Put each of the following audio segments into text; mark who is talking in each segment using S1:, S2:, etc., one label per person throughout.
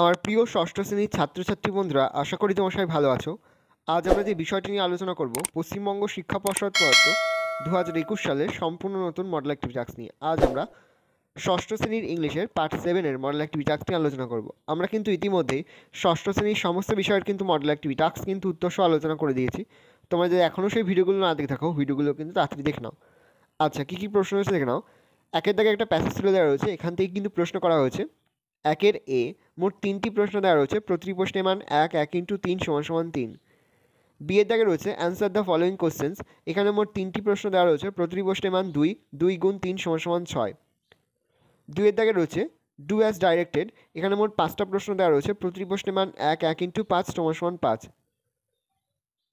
S1: আমার প্রিয় ষষ্ঠ শ্রেণীর ছাত্রছাত্রী বন্ধুরা আশা করি তোমার সবাই ভালো আছো আজ আমরা যে বিষয়টি নিয়ে আলোচনা করব পশ্চিমবঙ্গ শিক্ষা পর্ষদ প্রয়াত দু হাজার একুশ সালের সম্পূর্ণ নতুন মডেল অ্যাক্টিভিটাক্স নিয়ে আজ আমরা ষষ্ঠ শ্রেণীর ইংলিশের পার্ট সেভেনের মডেল অ্যাক্টিভিটাক্স নিয়ে আলোচনা করব আমরা কিন্তু ইতিমধ্যেই ষষ্ঠ শ্রেণীর সমস্ত বিষয়ের কিন্তু মডেল অ্যাক্টিভিটাক্স কিন্তু উত্তরসহ আলোচনা করে দিয়েছি তোমরা যদি এখনও সেই ভিডিওগুলো না দেখে থাকো ভিডিওগুলো কিন্তু তাড়াতাড়ি দেখে নাও আচ্ছা কী কী প্রশ্ন রয়েছে দেখে নাও একের দাগে একটা প্যাসেজ তুলে দেওয়া রয়েছে এখান থেকে কিন্তু প্রশ্ন করা হয়েছে একের এ মোট তিনটি প্রশ্ন দেওয়া রয়েছে প্রতিটি প্রশ্নের মান এক এক ইন্টু তিন সমান সমান তিন বিয়ের দাগে রয়েছে অ্যান্সার দ্য ফলোয়িং কোশ্চেন্স এখানে মোট তিনটি প্রশ্ন দেওয়া রয়েছে প্রতিটি প্রশ্নের মান দুই দুই গুণ তিন সমান সমান ছয় দুইয়ের দাগে রয়েছে ডু অ্যাজ ডাইরেক্টেড এখানে মোট পাঁচটা প্রশ্ন দেওয়া রয়েছে প্রতিটি প্রশ্নের মান এক এক ইন্টু পাঁচ সমান সমান পাঁচ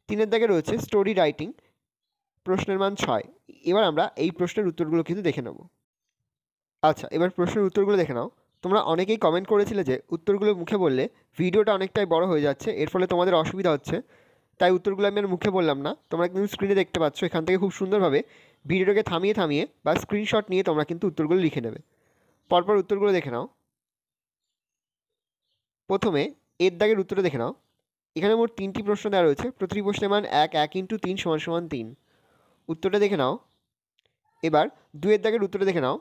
S1: তিনের দাগে রয়েছে স্টোরি রাইটিং প্রশ্নের মান ছয় এবার আমরা এই প্রশ্নের উত্তরগুলো কিন্তু দেখে নেব আচ্ছা এবার প্রশ্নের উত্তরগুলো দেখে নাও তোমরা অনেকেই কমেন্ট করেছিলে যে উত্তরগুলো মুখে বললে ভিডিওটা অনেকটাই বড় হয়ে যাচ্ছে এর ফলে তোমাদের অসুবিধা হচ্ছে তাই উত্তরগুলো আমি আর মুখে বললাম না তোমরা কিন্তু স্ক্রিনে দেখতে পাচ্ছ এখান থেকে খুব সুন্দরভাবে ভিডিওটাকে থামিয়ে থামিয়ে বা স্ক্রিনশট নিয়ে তোমরা কিন্তু উত্তরগুলো লিখে নেবে পরপর উত্তরগুলো দেখে নাও প্রথমে এর দাগের উত্তরটা দেখে নাও এখানে মোট তিনটি প্রশ্ন দেওয়া রয়েছে প্রতিটি প্রশ্নের মান এক এক ইন্টু তিন সমান সমান তিন উত্তরটা দেখে নাও এবার দুয়ের দাগের উত্তরটা দেখে নাও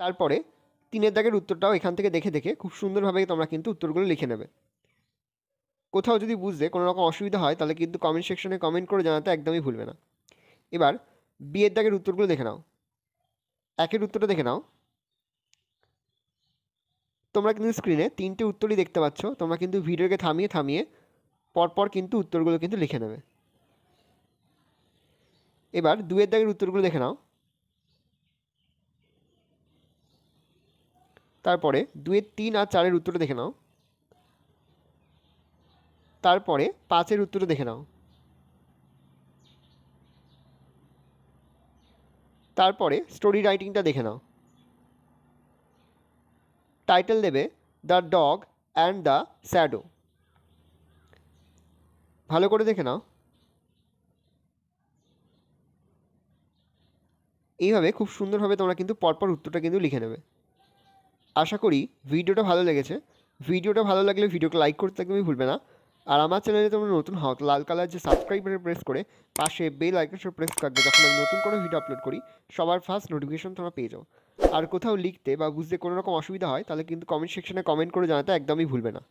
S1: তারপরে তিনের দাগের উত্তরটাও এখান থেকে দেখে দেখে খুব সুন্দরভাবে তোমরা কিন্তু উত্তরগুলো লিখে নেবে কোথাও যদি বুঝতে কোনো রকম অসুবিধা হয় তাহলে কিন্তু কমেন্ট সেকশনে কমেন্ট করে জানাতে একদমই ভুলবে না এবার বিয়ের দাগের উত্তরগুলো দেখে নাও একের উত্তরটা দেখে নাও তোমরা কিন্তু স্ক্রিনে তিনটে উত্তরই দেখতে পাচ্ছ তোমরা কিন্তু ভিডিওকে থামিয়ে থামিয়ে পরপর কিন্তু উত্তরগুলো কিন্তু লিখে নেবে এবার দুয়ের দাগের উত্তরগুলো দেখে নাও তারপরে দুয়ের তিন আর চারের উত্তরটা দেখে নাও তারপরে পাঁচের উত্তরটা দেখে নাও তারপরে স্টোরি রাইটিংটা দেখে নাও টাইটেল দেবে the dog and the shadow ভালো করে দেখে নাও এইভাবে খুব সুন্দরভাবে তোমরা কিন্তু পরপর উত্তরটা কিন্তু লিখে নেবে আশা করি ভিডিওটা ভালো লেগেছে ভিডিওটা ভালো লাগলে ভিডিওকে লাইক করতে একদমই ভুলবে না আর আমার চ্যানেলে তোমরা নতুন হও লাল কালার যে সাবস্ক্রাইবারে প্রেস করে পাশে বেল আইকনটা প্রেস করবে যখন আমি নতুন করে ভিডিও আপলোড করি সবার ফার্স্ট নোটিফিকেশন তোমরা পেয়ে যাও আর কোথাও লিখতে বা বুঝতে কোনো রকম অসুবিধা হয় তাহলে কিন্তু কমেন্ট সেকশনে কমেন্ট করে জানাতে একদমই ভুলবে না